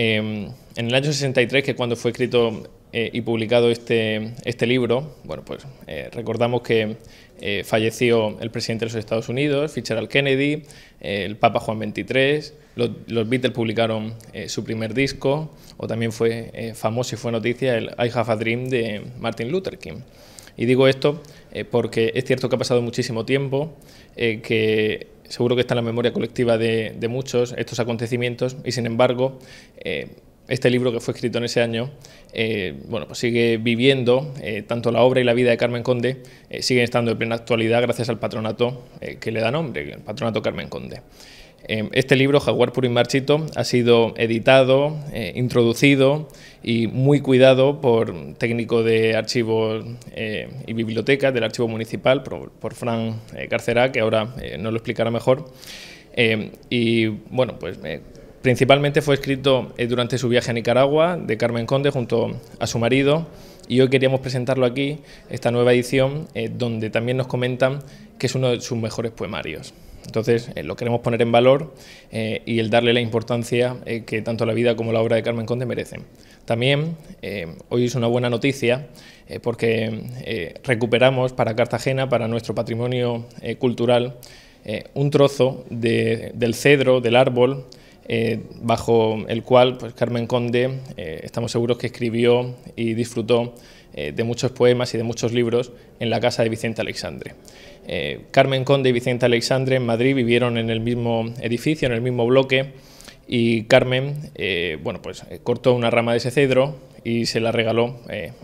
Em, en el año 63, que es cuando fue escrito eh, y publicado este, este libro, bueno, pues eh, recordamos que eh, falleció el presidente de los Estados Unidos, Fitzgerald Kennedy, el Papa Juan XXIII, los, los Beatles publicaron su primer disco, o también fue famoso y fue noticia el I Have a Dream de Martin Luther King. Y digo esto porque es cierto que ha pasado muchísimo tiempo, que seguro que está en la memoria colectiva de, muchos estos acontecimientos y sin embargo eh, este libro que fue escrito en ese año, eh, bueno, pues sigue viviendo, eh, tanto la obra y la vida de Carmen Conde siguen estando en plena actualidad gracias al patronato que le da nombre, el patronato Carmen Conde. Em, este libro, Jaguar Puro Marchito, ha sido editado, eh, introducido y muy cuidado por técnico de archivos eh, y bibliotecas del Archivo Municipal, por, Fran eh, Carcerá, que ahora no nos lo explicará mejor. Em, y bueno, pues principalmente fue escrito durante su viaje a Nicaragua de Carmen Conde junto a su marido y hoy queríamos presentarlo aquí, esta nueva edición, eh, donde también nos comentan que es uno de sus mejores poemarios. Entonces, eh, lo queremos poner en valor eh, y el darle la importancia que tanto la vida como la obra de Carmen Conde merecen. También, hoy es una buena noticia porque recuperamos para Cartagena, para nuestro patrimonio cultural, un trozo del cedro, del árbol, eh, bajo el cual pues, Carmen Conde eh, estamos seguros que escribió y disfrutó eh, de muchos poemas y de muchos libros en la casa de Vicente Alexandre. Carmen Conde y Vicente Alexandre en Madrid vivieron en el mismo edificio, en el mismo bloque, y Carmen bueno, pues, cortó una rama de ese cedro y se la regaló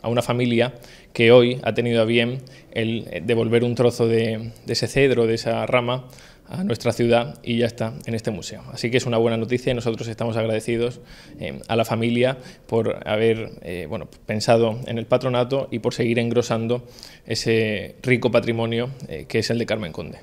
a una familia que hoy ha tenido a bien el devolver un trozo de ese cedro, de esa rama, a nuestra ciudad y ya está en este museo. Así que es una buena noticia y nosotros estamos agradecidos eh, a la familia por haber eh, bueno, pensado en el patronato y por seguir engrosando ese rico patrimonio eh, que es el de Carmen Conde.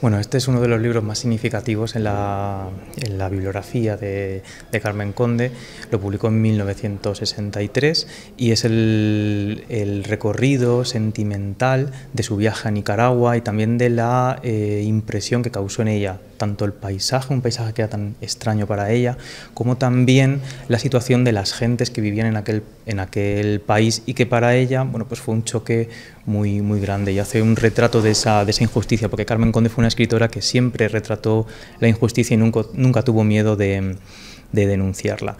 Bueno, este es uno de los libros más significativos en la, en la bibliografía de, Carmen Conde. Lo publicó en 1963 y es el, recorrido sentimental de su viaje a Nicaragua y también de la eh, impresión que causó en ella, tanto el paisaje, un paisaje que era tan extraño para ella, como también la situación de las gentes que vivían en aquel, en aquel país y que para ella bueno, pues fue un choque muy, muy grande y hace un retrato de esa, de esa injusticia, porque Carmen Conde fue una escritora que siempre retrató la injusticia y nunca, tuvo miedo de, denunciarla.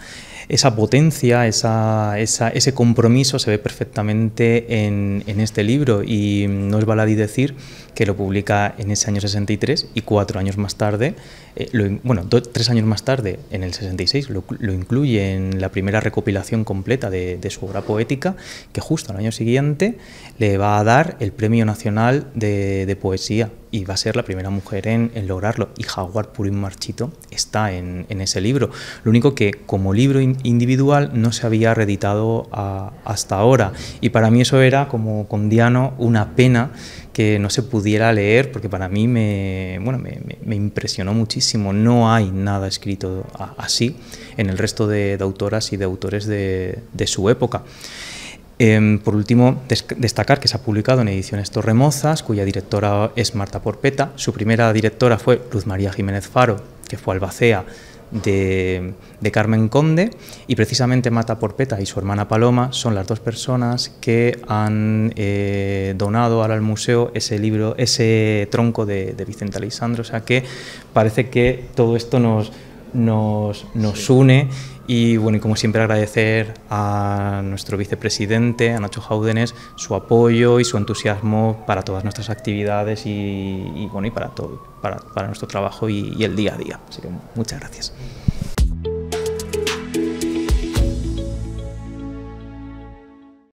Esa potencia, ese compromiso se ve perfectamente en, este libro y no es baladí decir que lo publica en ese año 63 y cuatro años más tarde, eh, bueno, tres años más tarde, en el 66, lo, lo incluye en la primera recopilación completa de, su obra poética, que justo al año siguiente le va a dar el Premio Nacional de, de Poesía y va a ser la primera mujer en, lograrlo. Y Jaguar Purim Marchito está en, ese libro. Lo único que como libro individual no se había reeditado hasta ahora. Y para mí eso era, como con Diano, una pena que no se pudiera leer, porque para mí me, bueno, me, impresionó muchísimo. No hay nada escrito así en el resto de, autoras y de autores de, de su época. Em, por último, destacar que se ha publicado en ediciones Torremozas, cuya directora es Marta Porpeta. Su primera directora fue Luz María Jiménez Faro, que fue albacea de, Carmen Conde y precisamente Marta Porpeta y su hermana Paloma son las dos personas que han eh, donado al museo ese libro, ese tronco de, Vicente Alessandro, o sea que parece que todo esto nos, nos, une y bueno, y como siempre agradecer a nuestro vicepresidente, a Nacho Jaúdenes, su apoyo y su entusiasmo para todas nuestras actividades y, bueno, y para todo, para, nuestro trabajo y, y el día a día. Así que muchas gracias.